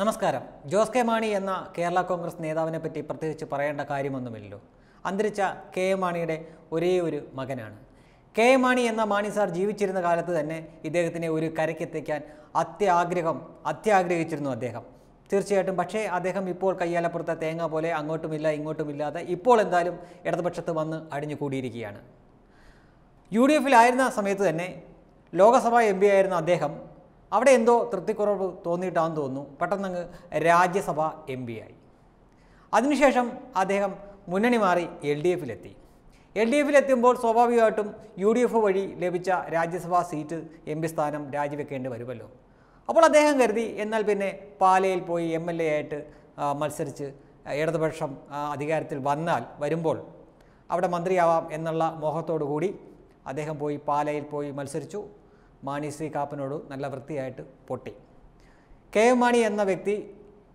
നമസ്കാരം ജോസ് കെ മാണി എന്ന കേരള കോൺഗ്രസ് നേതാവിനെ പറ്റി പ്രത്യേകിച്ച് പറയേണ്ട കാര്യമൊന്നുമില്ലല്ലോ അന്തരിച്ച കെ എം മാണിയുടെ ഒരേ ഒരു മകനാണ് കെ എം മാണി എന്ന മാണി സാർ ജീവിച്ചിരുന്ന കാലത്ത് തന്നെ ഇദ്ദേഹത്തിനെ ഒരു കരയ്ക്കെത്തിക്കാൻ അത്യാഗ്രഹം അത്യാഗ്രഹിച്ചിരുന്നു അദ്ദേഹം തീർച്ചയായിട്ടും പക്ഷേ അദ്ദേഹം ഇപ്പോൾ കയ്യാലപ്പുറത്തെ തേങ്ങ പോലെ അങ്ങോട്ടുമില്ല ഇങ്ങോട്ടുമില്ലാതെ ഇപ്പോൾ എന്തായാലും ഇടതുപക്ഷത്ത് വന്ന് അടിഞ്ഞു കൂടിയിരിക്കുകയാണ് യു ഡി എഫിലായിരുന്ന സമയത്ത് തന്നെ ലോകസഭാ എം പി ആയിരുന്ന അദ്ദേഹം അവിടെ എന്തോ തൃപ്തിക്കുറവ് തോന്നിയിട്ടാണെന്ന് തോന്നുന്നു പെട്ടെന്നങ്ങ് രാജ്യസഭ എം പി ആയി അതിനുശേഷം അദ്ദേഹം മുന്നണി മാറി എൽ ഡി എഫിലെത്തി എൽ ഡി എഫിലെത്തുമ്പോൾ സ്വാഭാവികമായിട്ടും യു ഡി എഫ് വഴി ലഭിച്ച രാജ്യസഭാ സീറ്റ് എം പി സ്ഥാനം രാജിവെക്കേണ്ടി വരുമല്ലോ അപ്പോൾ അദ്ദേഹം കരുതി എന്നാൽ പിന്നെ പാലയിൽ പോയി എം എൽ എ ആയിട്ട് മത്സരിച്ച് ഇടതുപക്ഷം അധികാരത്തിൽ വന്നാൽ വരുമ്പോൾ അവിടെ മന്ത്രിയാവാം എന്നുള്ള മോഹത്തോടു കൂടി അദ്ദേഹം പോയി പാലയിൽ പോയി മത്സരിച്ചു മാണി ശ്രീ കാപ്പനോട് നല്ല വൃത്തിയായിട്ട് പൊട്ടി കെ എം മാണി എന്ന വ്യക്തി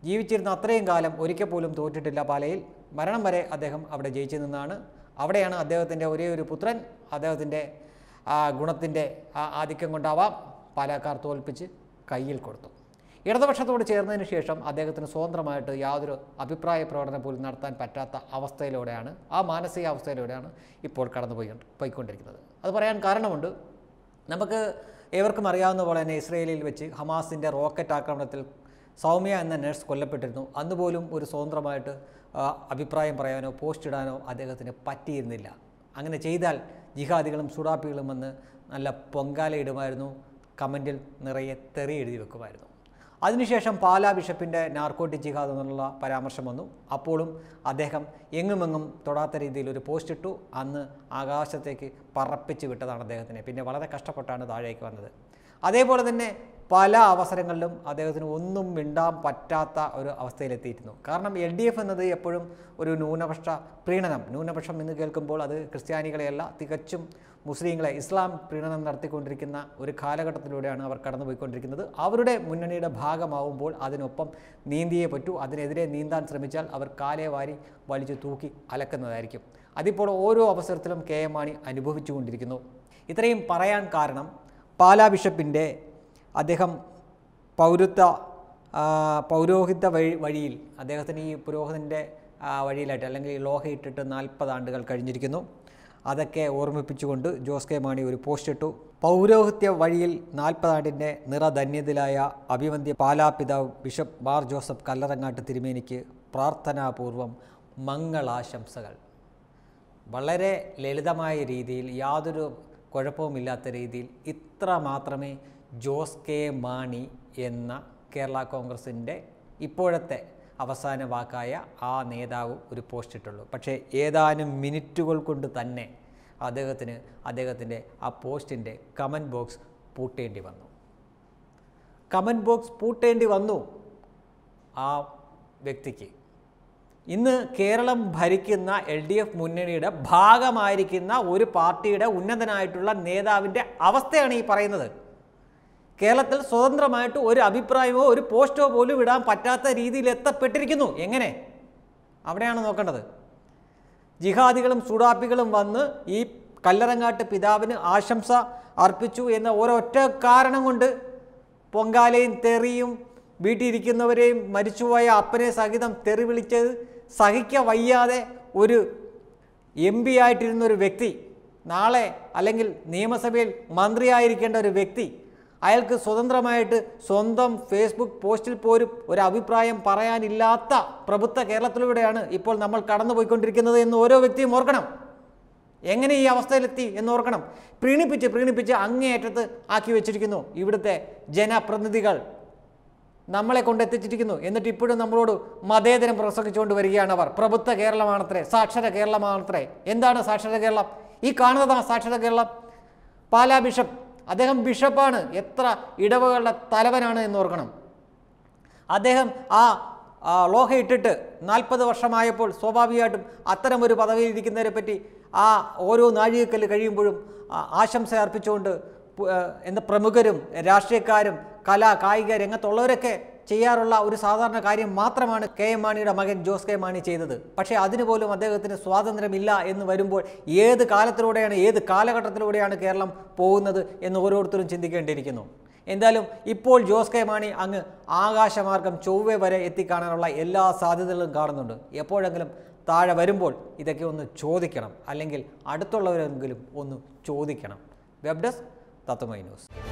ജീവിച്ചിരുന്ന അത്രയും കാലം ഒരിക്കൽ പോലും തോറ്റിട്ടില്ല പാലയിൽ മരണം വരെ അദ്ദേഹം അവിടെ ജയിച്ചു നിന്നാണ് അവിടെയാണ് അദ്ദേഹത്തിൻ്റെ ഒരേ ഒരു പുത്രൻ അദ്ദേഹത്തിൻ്റെ ആ ഗുണത്തിൻ്റെ ആ ആധിക്യം കൊണ്ടാവാം പാലക്കാർ തോൽപ്പിച്ച് കയ്യിൽ കൊടുത്തു ഇടതുപക്ഷത്തോട് ചേർന്നതിന് ശേഷം അദ്ദേഹത്തിന് സ്വതന്ത്രമായിട്ട് യാതൊരു അഭിപ്രായ പ്രകടനം പോലും നടത്താൻ പറ്റാത്ത അവസ്ഥയിലൂടെയാണ് ആ മാനസികാവസ്ഥയിലൂടെയാണ് ഇപ്പോൾ കടന്നു പോയി പോയിക്കൊണ്ടിരിക്കുന്നത് അത് പറയാൻ കാരണമുണ്ട് നമുക്ക് ഏവർക്കും അറിയാവുന്ന പോലെ തന്നെ ഇസ്രയേലിൽ വെച്ച് ഹമാസിൻ്റെ റോക്കറ്റ് ആക്രമണത്തിൽ സൗമ്യ എന്ന നഴ്സ് കൊല്ലപ്പെട്ടിരുന്നു അന്നുപോലും ഒരു സ്വതന്ത്രമായിട്ട് അഭിപ്രായം പറയാനോ പോസ്റ്റ് ഇടാനോ അദ്ദേഹത്തിന് പറ്റിയിരുന്നില്ല അങ്ങനെ ചെയ്താൽ ജിഹാദികളും സുഡാപ്പികളും വന്ന് നല്ല പൊങ്കാലയിടുമായിരുന്നു കമൻറ്റിൽ നിറയെ തെറി എഴുതി വെക്കുമായിരുന്നു അതിനുശേഷം പാലാ ബിഷപ്പിൻ്റെ നാർക്കോട്ടിക് ജിഹാദ് എന്നുള്ള പരാമർശം വന്നു അപ്പോഴും അദ്ദേഹം എങ്ങുമെങ്ങും തൊടാത്ത രീതിയിൽ ഒരു പോസ്റ്റ് ഇട്ടു അന്ന് ആകാശത്തേക്ക് പറപ്പിച്ച് വിട്ടതാണ് അദ്ദേഹത്തിനെ പിന്നെ വളരെ കഷ്ടപ്പെട്ടാണ് താഴേക്ക് വന്നത് അതേപോലെ തന്നെ പല അവസരങ്ങളിലും അദ്ദേഹത്തിന് ഒന്നും മിണ്ടാൻ പറ്റാത്ത ഒരു അവസ്ഥയിലെത്തിയിരുന്നു കാരണം എൽ ഡി എഫ് എന്നത് എപ്പോഴും ഒരു ന്യൂനപക്ഷ പ്രീണനം ന്യൂനപക്ഷം എന്ന് കേൾക്കുമ്പോൾ അത് ക്രിസ്ത്യാനികളെയല്ല തികച്ചും മുസ്ലിങ്ങളെ ഇസ്ലാം പ്രീണനം നടത്തിക്കൊണ്ടിരിക്കുന്ന ഒരു കാലഘട്ടത്തിലൂടെയാണ് അവർ കടന്നുപോയിക്കൊണ്ടിരിക്കുന്നത് അവരുടെ മുന്നണിയുടെ ഭാഗമാവുമ്പോൾ അതിനൊപ്പം നീന്തിയേ പറ്റൂ അതിനെതിരെ നീന്താൻ ശ്രമിച്ചാൽ അവർ കാലേ വാരി വലിച്ചു തൂക്കി അലക്കുന്നതായിരിക്കും അതിപ്പോൾ ഓരോ അവസരത്തിലും കെ എം മാണി അനുഭവിച്ചുകൊണ്ടിരിക്കുന്നു ഇത്രയും പറയാൻ കാരണം പാലാ ബിഷപ്പിൻ്റെ അദ്ദേഹം പൗരത്വ പൗരോഹിത്യ വഴി വഴിയിൽ അദ്ദേഹത്തിന് ഈ പുരോഹിതൻ്റെ വഴിയിലായിട്ട് അല്ലെങ്കിൽ ലോഹയിട്ടിട്ട് ഇട്ടിട്ട് നാൽപ്പത് ആണ്ടുകൾ കഴിഞ്ഞിരിക്കുന്നു അതൊക്കെ ഓർമ്മിപ്പിച്ചുകൊണ്ട് ജോസ് കെ മാണി ഒരു പോസ്റ്റ് ഇട്ടു പൗരോഹിത്യ വഴിയിൽ നാൽപ്പതാണ്ടിൻ്റെ നിറധന്യതിലായ അഭിവന്ധ്യ പാലാപിതാവ് ബിഷപ്പ് മാർ ജോസഫ് കല്ലറങ്ങാട്ട് തിരുമേനിക്ക് പ്രാർത്ഥനാപൂർവം മംഗളാശംസകൾ വളരെ ലളിതമായ രീതിയിൽ യാതൊരു കുഴപ്പവുമില്ലാത്ത രീതിയിൽ ഇത്ര മാത്രമേ ജോസ് കെ മാണി എന്ന കേരള കോൺഗ്രസിൻ്റെ ഇപ്പോഴത്തെ അവസാന വാക്കായ ആ നേതാവ് ഒരു പോസ്റ്റ് ഇട്ടുള്ളൂ പക്ഷേ ഏതാനും മിനിറ്റുകൾ കൊണ്ട് തന്നെ അദ്ദേഹത്തിന് അദ്ദേഹത്തിൻ്റെ ആ പോസ്റ്റിൻ്റെ കമൻറ്റ് ബോക്സ് പൂട്ടേണ്ടി വന്നു കമൻറ്റ് ബോക്സ് പൂട്ടേണ്ടി വന്നു ആ വ്യക്തിക്ക് ഇന്ന് കേരളം ഭരിക്കുന്ന എൽ ഡി എഫ് മുന്നണിയുടെ ഭാഗമായിരിക്കുന്ന ഒരു പാർട്ടിയുടെ ഉന്നതനായിട്ടുള്ള നേതാവിൻ്റെ അവസ്ഥയാണ് ഈ പറയുന്നത് കേരളത്തിൽ സ്വതന്ത്രമായിട്ട് ഒരു അഭിപ്രായമോ ഒരു പോസ്റ്റോ പോലും ഇടാൻ പറ്റാത്ത രീതിയിൽ എത്തപ്പെട്ടിരിക്കുന്നു എങ്ങനെ അവിടെയാണ് നോക്കേണ്ടത് ജിഹാദികളും സുഡാപ്പികളും വന്ന് ഈ കല്ലറങ്ങാട്ട് പിതാവിന് ആശംസ അർപ്പിച്ചു എന്ന ഒരൊറ്റ കാരണം കൊണ്ട് പൊങ്കാലയും തെറിയും വീട്ടിലിരിക്കുന്നവരെയും മരിച്ചുപോയ അപ്പനെ സഹിതം തെറി വിളിച്ചത് സഹിക്ക വയ്യാതെ ഒരു എം പി ആയിട്ടിരുന്നൊരു ഒരു വ്യക്തി നാളെ അല്ലെങ്കിൽ നിയമസഭയിൽ മന്ത്രിയായിരിക്കേണ്ട ഒരു വ്യക്തി അയാൾക്ക് സ്വതന്ത്രമായിട്ട് സ്വന്തം ഫേസ്ബുക്ക് പോസ്റ്റിൽ പോലും ഒരു അഭിപ്രായം പറയാനില്ലാത്ത പ്രഭുത്വ കേരളത്തിലൂടെയാണ് ഇപ്പോൾ നമ്മൾ കടന്നുപോയിക്കൊണ്ടിരിക്കുന്നത് എന്ന് ഓരോ വ്യക്തിയും ഓർക്കണം എങ്ങനെ ഈ അവസ്ഥയിലെത്തി എന്ന് ഓർക്കണം പ്രീണിപ്പിച്ച് പ്രീണിപ്പിച്ച് അങ്ങേയറ്റത്ത് ആക്കി വെച്ചിരിക്കുന്നു ഇവിടുത്തെ ജനപ്രതിനിധികൾ നമ്മളെ കൊണ്ടെത്തിച്ചിരിക്കുന്നു എന്നിട്ട് ഇപ്പോഴും നമ്മളോട് മതേതരം പ്രസംഗിച്ചുകൊണ്ട് വരികയാണ് അവർ പ്രഭുത്വ കേരളമാണത്രേ സാക്ഷര കേരളമാണത്രേ എന്താണ് സാക്ഷര കേരളം ഈ കാണുന്നതാണ് സാക്ഷര കേരളം പാലാ ബിഷപ്പ് അദ്ദേഹം ബിഷപ്പാണ് എത്ര ഇടവകളുടെ തലവനാണ് എന്ന് ഓർക്കണം അദ്ദേഹം ആ ലോഹ ഇട്ടിട്ട് നാൽപ്പത് വർഷമായപ്പോൾ സ്വാഭാവികമായിട്ടും അത്തരം ഒരു പദവിയിൽ ഇരിക്കുന്നതിനെ പറ്റി ആ ഓരോ നാഴികക്കല്ല് കഴിയുമ്പോഴും ആശംസ അർപ്പിച്ചുകൊണ്ട് എന്ന പ്രമുഖരും രാഷ്ട്രീയക്കാരും കലാ കായിക രംഗത്തുള്ളവരൊക്കെ ചെയ്യാറുള്ള ഒരു സാധാരണ കാര്യം മാത്രമാണ് കെ എം മാണിയുടെ മകൻ ജോസ് കെ മാണി ചെയ്തത് പക്ഷേ അതിനുപോലും പോലും അദ്ദേഹത്തിന് സ്വാതന്ത്ര്യമില്ല എന്ന് വരുമ്പോൾ ഏത് കാലത്തിലൂടെയാണ് ഏത് കാലഘട്ടത്തിലൂടെയാണ് കേരളം പോകുന്നത് എന്ന് ഓരോരുത്തരും ചിന്തിക്കേണ്ടിയിരിക്കുന്നു എന്തായാലും ഇപ്പോൾ ജോസ് കെ മാണി അങ്ങ് ആകാശമാർഗം ചൊവ്വേ വരെ എത്തിക്കാണാനുള്ള എല്ലാ സാധ്യതകളും കാണുന്നുണ്ട് എപ്പോഴെങ്കിലും താഴെ വരുമ്പോൾ ഇതൊക്കെ ഒന്ന് ചോദിക്കണം അല്ലെങ്കിൽ അടുത്തുള്ളവരെങ്കിലും ഒന്ന് ചോദിക്കണം വെബ് ഡെസ്ക് തത്വമൈ ന്യൂസ്